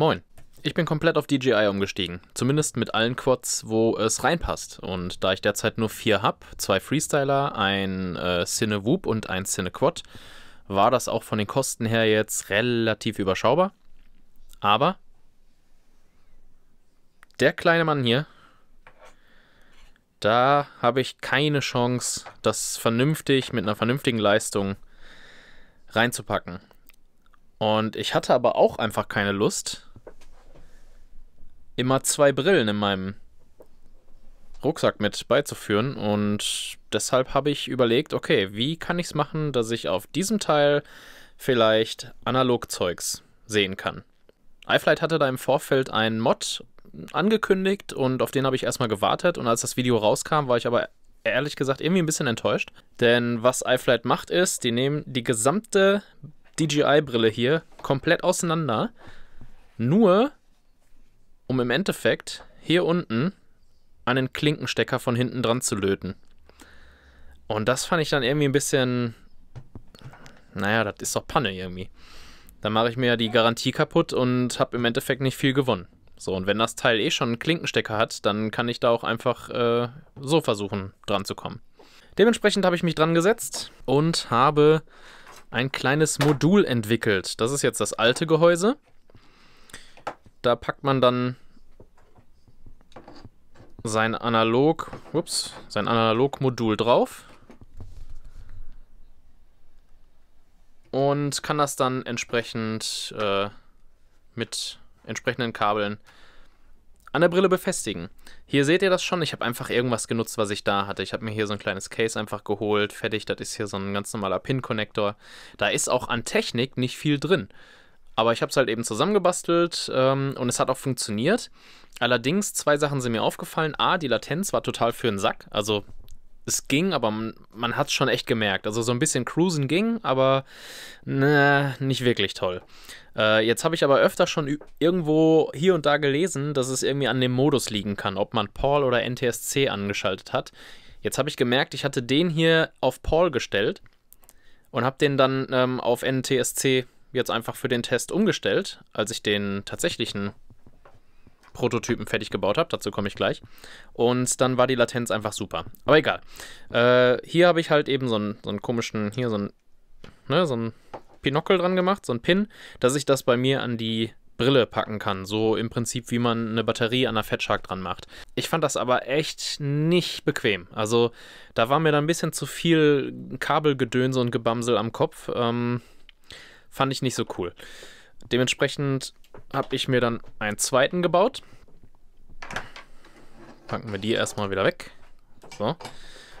Moin. Ich bin komplett auf DJI umgestiegen, zumindest mit allen Quads, wo es reinpasst. Und da ich derzeit nur vier habe, zwei Freestyler, ein äh, Cinewoop und ein Cinequad, war das auch von den Kosten her jetzt relativ überschaubar. Aber der kleine Mann hier, da habe ich keine Chance, das vernünftig mit einer vernünftigen Leistung reinzupacken. Und ich hatte aber auch einfach keine Lust, immer zwei Brillen in meinem Rucksack mit beizuführen und deshalb habe ich überlegt, okay, wie kann ich es machen, dass ich auf diesem Teil vielleicht Analogzeugs sehen kann. iFlight hatte da im Vorfeld einen Mod angekündigt und auf den habe ich erstmal gewartet und als das Video rauskam, war ich aber ehrlich gesagt irgendwie ein bisschen enttäuscht, denn was iFlight macht ist, die nehmen die gesamte DJI-Brille hier komplett auseinander, nur im Endeffekt hier unten einen Klinkenstecker von hinten dran zu löten. Und das fand ich dann irgendwie ein bisschen. Naja, das ist doch Panne irgendwie. Da mache ich mir ja die Garantie kaputt und habe im Endeffekt nicht viel gewonnen. So, und wenn das Teil eh schon einen Klinkenstecker hat, dann kann ich da auch einfach äh, so versuchen, dran zu kommen. Dementsprechend habe ich mich dran gesetzt und habe ein kleines Modul entwickelt. Das ist jetzt das alte Gehäuse. Da packt man dann sein Analog, ups, sein Analogmodul drauf und kann das dann entsprechend äh, mit entsprechenden Kabeln an der Brille befestigen. Hier seht ihr das schon. Ich habe einfach irgendwas genutzt, was ich da hatte. Ich habe mir hier so ein kleines Case einfach geholt. Fertig, das ist hier so ein ganz normaler Pin-Connector. Da ist auch an Technik nicht viel drin. Aber ich habe es halt eben zusammengebastelt ähm, und es hat auch funktioniert. Allerdings, zwei Sachen sind mir aufgefallen. A, die Latenz war total für den Sack. Also es ging, aber man, man hat es schon echt gemerkt. Also so ein bisschen cruisen ging, aber na, ne, nicht wirklich toll. Äh, jetzt habe ich aber öfter schon irgendwo hier und da gelesen, dass es irgendwie an dem Modus liegen kann, ob man Paul oder NTSC angeschaltet hat. Jetzt habe ich gemerkt, ich hatte den hier auf Paul gestellt und habe den dann ähm, auf NTSC jetzt einfach für den Test umgestellt, als ich den tatsächlichen Prototypen fertig gebaut habe. Dazu komme ich gleich. Und dann war die Latenz einfach super. Aber egal. Äh, hier habe ich halt eben so einen, so einen komischen, hier so einen, ne, so einen Pinockel dran gemacht, so einen Pin, dass ich das bei mir an die Brille packen kann. So im Prinzip, wie man eine Batterie an einer Fettshark dran macht. Ich fand das aber echt nicht bequem. Also da war mir dann ein bisschen zu viel Kabelgedönse und Gebamsel am Kopf. Ähm, Fand ich nicht so cool. Dementsprechend habe ich mir dann einen zweiten gebaut. Packen wir die erstmal wieder weg. So.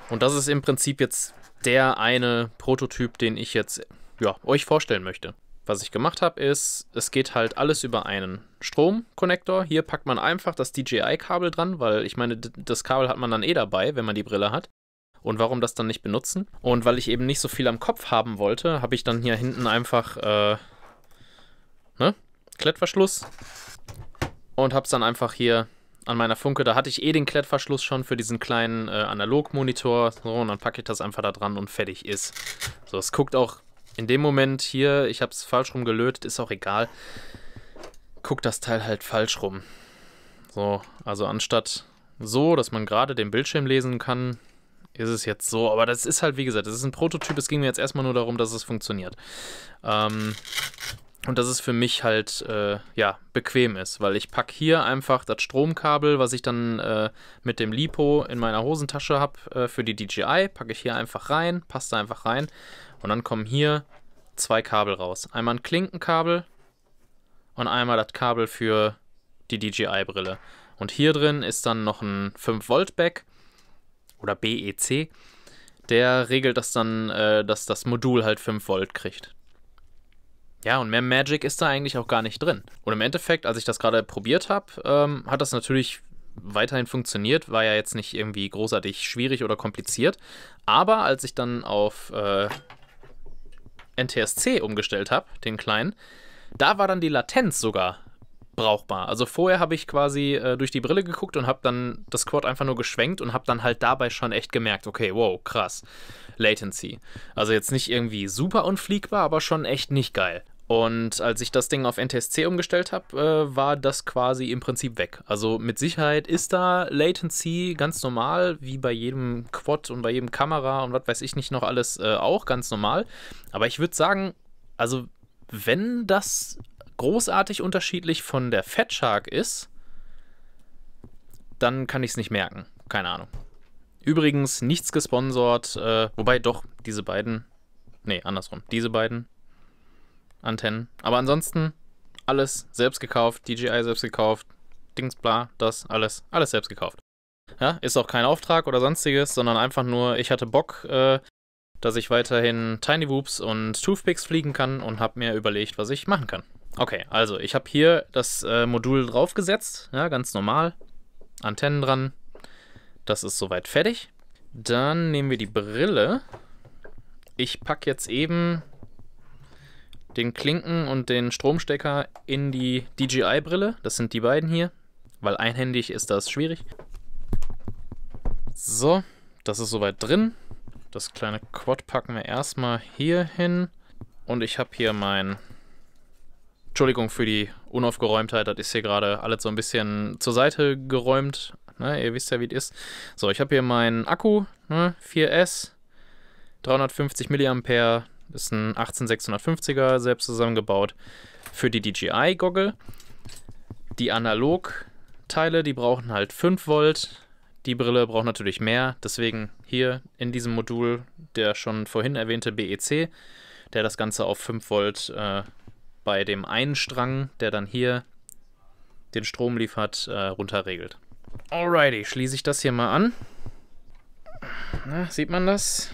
Und das ist im Prinzip jetzt der eine Prototyp, den ich jetzt ja, euch vorstellen möchte. Was ich gemacht habe, ist, es geht halt alles über einen Stromkonnektor. Hier packt man einfach das DJI-Kabel dran, weil ich meine, das Kabel hat man dann eh dabei, wenn man die Brille hat und warum das dann nicht benutzen. Und weil ich eben nicht so viel am Kopf haben wollte, habe ich dann hier hinten einfach äh, ne? Klettverschluss und habe es dann einfach hier an meiner Funke. Da hatte ich eh den Klettverschluss schon für diesen kleinen äh, Analogmonitor. So, und dann packe ich das einfach da dran und fertig ist. So, es guckt auch in dem Moment hier, ich habe es falsch rum gelötet, ist auch egal. Guckt das Teil halt falsch rum. So, also anstatt so, dass man gerade den Bildschirm lesen kann, ist es jetzt so. Aber das ist halt, wie gesagt, das ist ein Prototyp. Es ging mir jetzt erstmal nur darum, dass es funktioniert. Ähm, und dass es für mich halt äh, ja bequem ist, weil ich packe hier einfach das Stromkabel, was ich dann äh, mit dem Lipo in meiner Hosentasche habe äh, für die DJI, packe ich hier einfach rein, passt da einfach rein und dann kommen hier zwei Kabel raus. Einmal ein Klinkenkabel und einmal das Kabel für die DJI Brille. Und hier drin ist dann noch ein 5 Volt Back oder BEC, der regelt das dann, äh, dass das Modul halt 5 Volt kriegt. Ja, und mehr Magic ist da eigentlich auch gar nicht drin. Und im Endeffekt, als ich das gerade probiert habe, ähm, hat das natürlich weiterhin funktioniert, war ja jetzt nicht irgendwie großartig schwierig oder kompliziert. Aber als ich dann auf äh, NTSC umgestellt habe, den kleinen, da war dann die Latenz sogar brauchbar. Also vorher habe ich quasi äh, durch die Brille geguckt und habe dann das Quad einfach nur geschwenkt und habe dann halt dabei schon echt gemerkt, okay, wow, krass. Latency. Also jetzt nicht irgendwie super unfliegbar, aber schon echt nicht geil. Und als ich das Ding auf NTSC umgestellt habe, äh, war das quasi im Prinzip weg. Also mit Sicherheit ist da Latency ganz normal, wie bei jedem Quad und bei jedem Kamera und was weiß ich nicht noch alles äh, auch ganz normal. Aber ich würde sagen, also wenn das großartig unterschiedlich von der Fat Shark ist, dann kann ich es nicht merken. Keine Ahnung. Übrigens nichts gesponsert, äh, wobei doch diese beiden, nee, andersrum, diese beiden Antennen. Aber ansonsten alles selbst gekauft, DJI selbst gekauft, Dings, bla, das, alles, alles selbst gekauft. Ja, ist auch kein Auftrag oder sonstiges, sondern einfach nur, ich hatte Bock, äh, dass ich weiterhin Tiny Whoops und Toothpicks fliegen kann und habe mir überlegt, was ich machen kann. Okay, also ich habe hier das äh, Modul draufgesetzt, ja, ganz normal. Antennen dran. Das ist soweit fertig. Dann nehmen wir die Brille. Ich packe jetzt eben den Klinken und den Stromstecker in die DJI-Brille. Das sind die beiden hier, weil einhändig ist das schwierig. So, das ist soweit drin. Das kleine Quad packen wir erstmal hier hin. Und ich habe hier mein Entschuldigung für die Unaufgeräumtheit, das ist hier gerade alles so ein bisschen zur Seite geräumt. Ne? Ihr wisst ja, wie es ist. So, ich habe hier meinen Akku, ne? 4S, 350 mA, ist ein 18650er, selbst zusammengebaut für die DJI-Goggle. Die Analog-Teile, die brauchen halt 5 Volt. Die Brille braucht natürlich mehr, deswegen hier in diesem Modul der schon vorhin erwähnte BEC, der das Ganze auf 5 Volt äh, bei dem einen Strang, der dann hier den Strom liefert, äh, runterregelt. Alrighty, schließe ich das hier mal an. Na, sieht man das?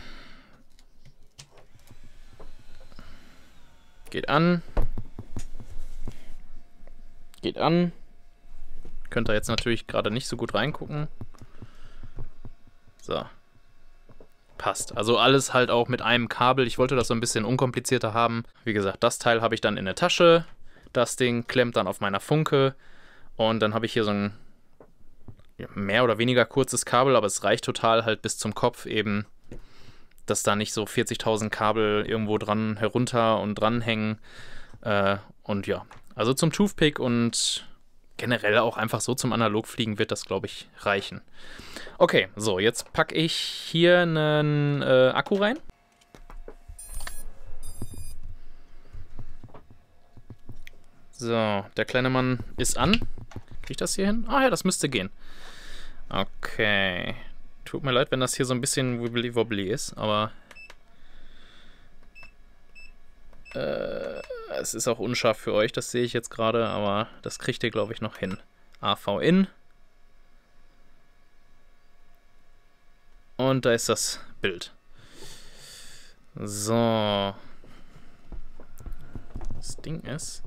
Geht an. Geht an. Könnt ihr jetzt natürlich gerade nicht so gut reingucken. So passt. Also alles halt auch mit einem Kabel. Ich wollte das so ein bisschen unkomplizierter haben. Wie gesagt, das Teil habe ich dann in der Tasche. Das Ding klemmt dann auf meiner Funke. Und dann habe ich hier so ein mehr oder weniger kurzes Kabel, aber es reicht total halt bis zum Kopf eben, dass da nicht so 40.000 Kabel irgendwo dran herunter und dranhängen. Äh, und ja, also zum Toothpick und generell auch einfach so zum Analogfliegen wird das, glaube ich, reichen. Okay, so, jetzt packe ich hier einen äh, Akku rein. So, der kleine Mann ist an. Kriege ich das hier hin? Ah ja, das müsste gehen. Okay. Tut mir leid, wenn das hier so ein bisschen wibbly-wobbly ist, aber... Äh es ist auch unscharf für euch, das sehe ich jetzt gerade, aber das kriegt ihr, glaube ich, noch hin. AV in. Und da ist das Bild. So. Das Ding ist,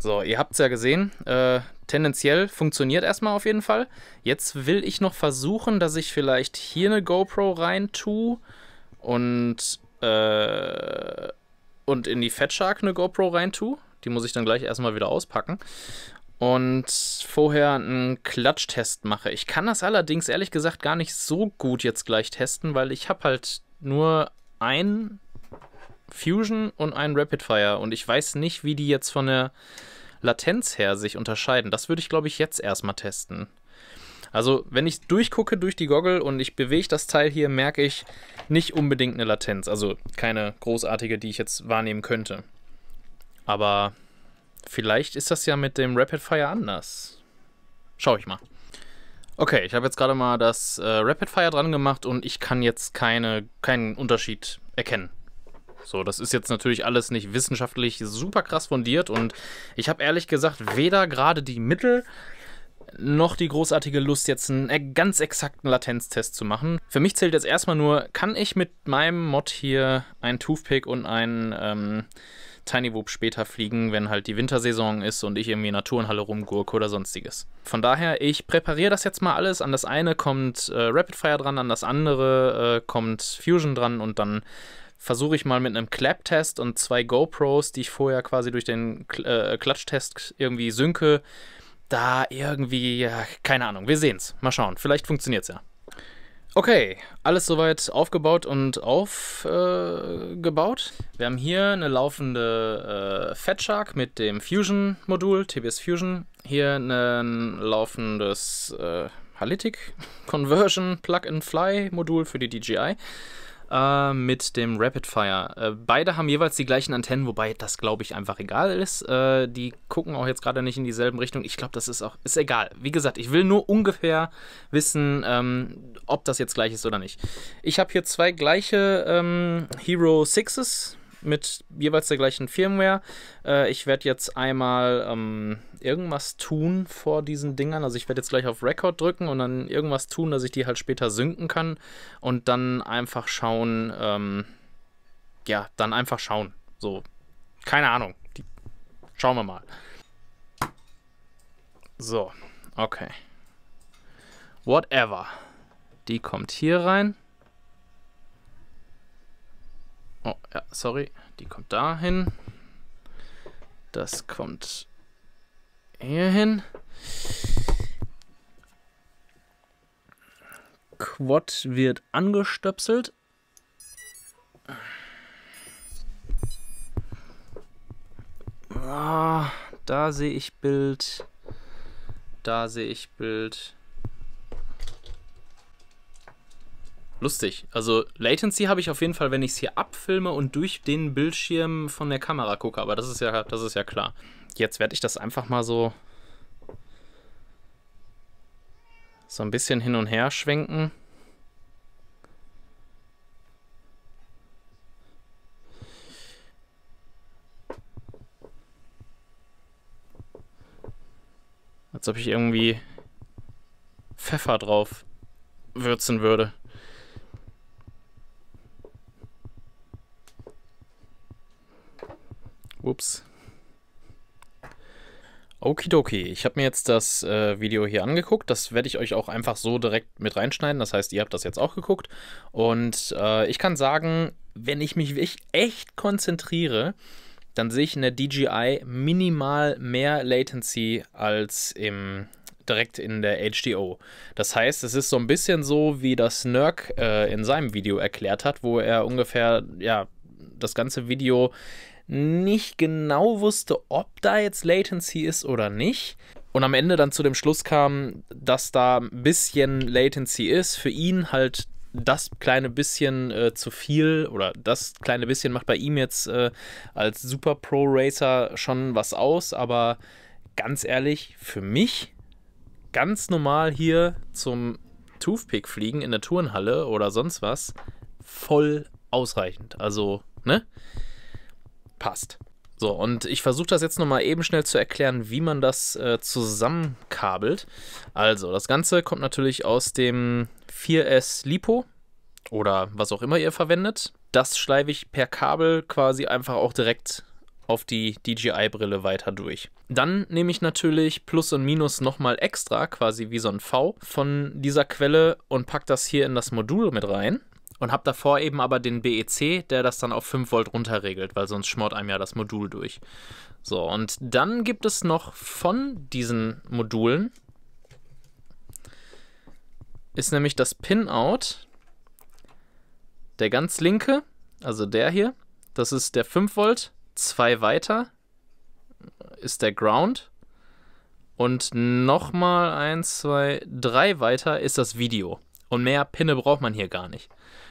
So, ihr habt es ja gesehen. Äh, tendenziell funktioniert erstmal auf jeden Fall. Jetzt will ich noch versuchen, dass ich vielleicht hier eine GoPro rein tue und, äh, und in die Fat Shark eine GoPro rein tue. Die muss ich dann gleich erstmal wieder auspacken. Und vorher einen Klatschtest mache. Ich kann das allerdings ehrlich gesagt gar nicht so gut jetzt gleich testen, weil ich habe halt nur ein Fusion und ein Rapid Fire. Und ich weiß nicht, wie die jetzt von der Latenz her sich unterscheiden. Das würde ich, glaube ich, jetzt erstmal testen. Also, wenn ich durchgucke durch die Goggle und ich bewege das Teil hier, merke ich nicht unbedingt eine Latenz. Also keine großartige, die ich jetzt wahrnehmen könnte. Aber vielleicht ist das ja mit dem Rapid Fire anders. Schau ich mal. Okay, ich habe jetzt gerade mal das äh, Rapid Fire dran gemacht und ich kann jetzt keine, keinen Unterschied erkennen. So, das ist jetzt natürlich alles nicht wissenschaftlich super krass fundiert und ich habe ehrlich gesagt weder gerade die Mittel noch die großartige Lust, jetzt einen e-, ganz exakten Latenztest zu machen. Für mich zählt jetzt erstmal nur, kann ich mit meinem Mod hier einen Toothpick und einen ähm, Whoop später fliegen, wenn halt die Wintersaison ist und ich irgendwie in der rumgurke oder sonstiges. Von daher, ich präpariere das jetzt mal alles. An das eine kommt äh, Rapid Fire dran, an das andere äh, kommt Fusion dran und dann versuche ich mal mit einem Clap-Test und zwei GoPros, die ich vorher quasi durch den äh, Klatschtest irgendwie synke, da irgendwie, keine Ahnung, wir sehen's. Mal schauen, vielleicht funktioniert's ja. Okay, alles soweit aufgebaut und aufgebaut. Äh, wir haben hier eine laufende äh, Fat Shark mit dem Fusion-Modul, TBS Fusion. Hier ein laufendes äh, Halytic Conversion Plug-and-Fly-Modul für die DJI äh, mit dem Rapid Fire. Äh, beide haben jeweils die gleichen Antennen, wobei das, glaube ich, einfach egal ist. Äh, die gucken auch jetzt gerade nicht in dieselben Richtungen. Ich glaube, das ist auch, ist egal. Wie gesagt, ich will nur ungefähr wissen, ähm, ob das jetzt gleich ist oder nicht. Ich habe hier zwei gleiche ähm, Hero Sixes mit jeweils der gleichen Firmware. Äh, ich werde jetzt einmal ähm, irgendwas tun vor diesen Dingern. Also ich werde jetzt gleich auf Record drücken und dann irgendwas tun, dass ich die halt später synken kann und dann einfach schauen, ähm, ja, dann einfach schauen. So, keine Ahnung. Die schauen wir mal. So, okay. Whatever. Die kommt hier rein. Oh, ja, sorry. Die kommt dahin. Das kommt hier hin. Quad wird angestöpselt. Oh, da sehe ich Bild. Da sehe ich Bild. lustig. Also Latency habe ich auf jeden Fall, wenn ich es hier abfilme und durch den Bildschirm von der Kamera gucke, aber das ist ja, das ist ja klar. Jetzt werde ich das einfach mal so so ein bisschen hin und her schwenken. Als ob ich irgendwie Pfeffer drauf würzen würde. Ups. Okidoki, ich habe mir jetzt das äh, Video hier angeguckt. Das werde ich euch auch einfach so direkt mit reinschneiden. Das heißt, ihr habt das jetzt auch geguckt. Und äh, ich kann sagen, wenn ich mich echt konzentriere, dann sehe ich in der DJI minimal mehr Latency als im direkt in der HDO. Das heißt, es ist so ein bisschen so, wie das Nurk äh, in seinem Video erklärt hat, wo er ungefähr ja das ganze Video nicht genau wusste, ob da jetzt Latency ist oder nicht. Und am Ende dann zu dem Schluss kam, dass da ein bisschen Latency ist. Für ihn halt das kleine bisschen äh, zu viel oder das kleine bisschen macht bei ihm jetzt äh, als Super Pro Racer schon was aus, aber ganz ehrlich, für mich ganz normal hier zum Toothpick fliegen in der Turnhalle oder sonst was voll ausreichend. Also, ne? passt. So, und ich versuche das jetzt nochmal eben schnell zu erklären, wie man das äh, zusammenkabelt. Also, das Ganze kommt natürlich aus dem 4S Lipo oder was auch immer ihr verwendet. Das schleife ich per Kabel quasi einfach auch direkt auf die DJI-Brille weiter durch. Dann nehme ich natürlich Plus und Minus nochmal extra, quasi wie so ein V, von dieser Quelle und packe das hier in das Modul mit rein und habe davor eben aber den BEC, der das dann auf 5 Volt runterregelt, weil sonst schmort einem ja das Modul durch. So, und dann gibt es noch von diesen Modulen ist nämlich das Pinout, der ganz linke, also der hier, das ist der 5 Volt, zwei weiter ist der Ground und nochmal 1, 2, 3 weiter ist das Video. Und mehr Pinne braucht man hier gar nicht.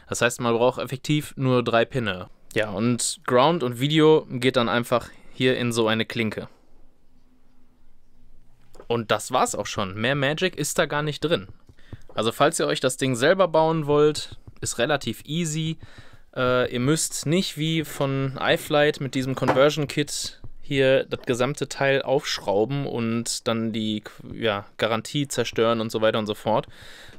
Das heißt, man braucht effektiv nur drei Pinne. Ja, und Ground und Video geht dann einfach hier in so eine Klinke. Und das war's auch schon. Mehr Magic ist da gar nicht drin. Also falls ihr euch das Ding selber bauen wollt, ist relativ easy. Äh, ihr müsst nicht wie von iFlight mit diesem Conversion Kit hier das gesamte Teil aufschrauben und dann die ja, Garantie zerstören und so weiter und so fort,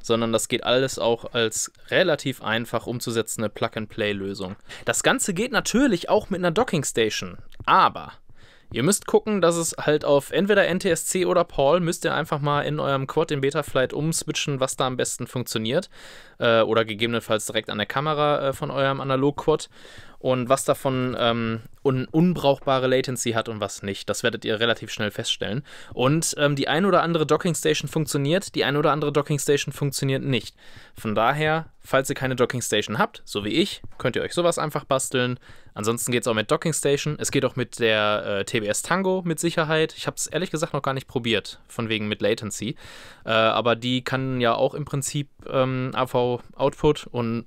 sondern das geht alles auch als relativ einfach umzusetzende Plug-and-Play-Lösung. Das Ganze geht natürlich auch mit einer Docking Station, aber Ihr müsst gucken, dass es halt auf entweder NTSC oder Paul müsst ihr einfach mal in eurem Quad in Betaflight umswitchen, was da am besten funktioniert. Äh, oder gegebenenfalls direkt an der Kamera äh, von eurem Analog-Quad und was davon ähm, un unbrauchbare Latency hat und was nicht. Das werdet ihr relativ schnell feststellen. Und ähm, die ein oder andere Dockingstation funktioniert, die ein oder andere Dockingstation funktioniert nicht. Von daher, falls ihr keine Dockingstation habt, so wie ich, könnt ihr euch sowas einfach basteln. Ansonsten geht es auch mit Dockingstation. Es geht auch mit der äh, TBS Tango mit Sicherheit. Ich habe es ehrlich gesagt noch gar nicht probiert, von wegen mit Latency. Äh, aber die kann ja auch im Prinzip ähm, AV Output und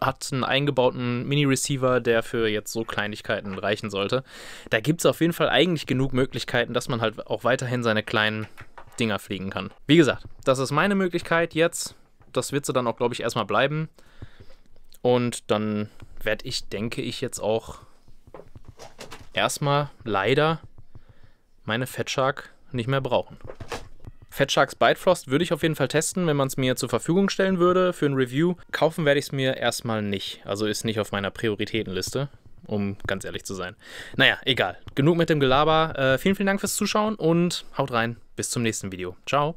hat einen eingebauten Mini-Receiver, der für jetzt so Kleinigkeiten reichen sollte. Da gibt es auf jeden Fall eigentlich genug Möglichkeiten, dass man halt auch weiterhin seine kleinen Dinger fliegen kann. Wie gesagt, das ist meine Möglichkeit jetzt. Das wird sie dann auch, glaube ich, erstmal bleiben. Und dann werde ich, denke ich, jetzt auch erstmal leider meine Fettshark nicht mehr brauchen. Fat Sharks Frost würde ich auf jeden Fall testen, wenn man es mir zur Verfügung stellen würde für ein Review. Kaufen werde ich es mir erstmal nicht. Also ist nicht auf meiner Prioritätenliste, um ganz ehrlich zu sein. Naja, egal. Genug mit dem Gelaber. Äh, vielen, vielen Dank fürs Zuschauen und haut rein. Bis zum nächsten Video. Ciao.